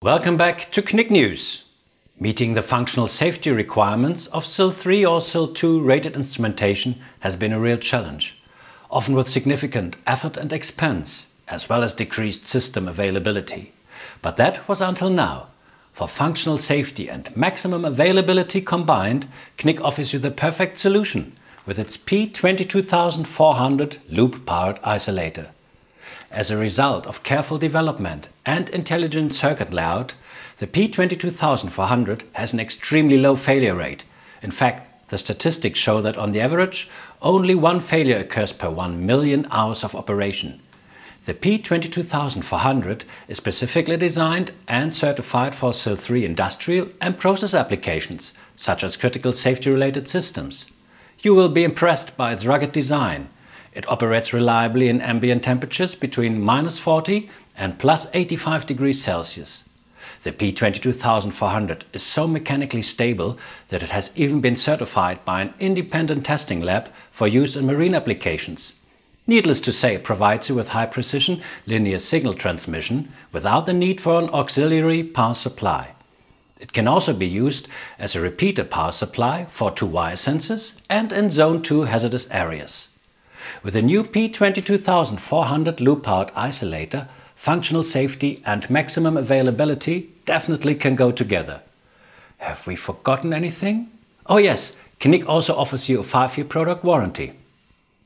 Welcome back to Knick News. Meeting the functional safety requirements of SIL 3 or SIL 2 rated instrumentation has been a real challenge, often with significant effort and expense, as well as decreased system availability. But that was until now. For functional safety and maximum availability combined, Knick offers you the perfect solution with its P22400 loop-powered isolator. As a result of careful development and intelligent circuit layout, the P22400 has an extremely low failure rate. In fact, the statistics show that on the average, only one failure occurs per 1 million hours of operation. The P22400 is specifically designed and certified for SIL 3 industrial and process applications, such as critical safety related systems. You will be impressed by its rugged design, it operates reliably in ambient temperatures between minus 40 and plus 85 degrees Celsius. The P22400 is so mechanically stable that it has even been certified by an independent testing lab for use in marine applications. Needless to say, it provides you with high precision linear signal transmission without the need for an auxiliary power supply. It can also be used as a repeater power supply for two wire sensors and in zone 2 hazardous areas. With the new P22400 loop-out isolator, functional safety and maximum availability definitely can go together. Have we forgotten anything? Oh yes, Knick also offers you a 5-year product warranty.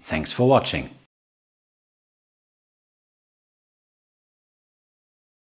Thanks for watching.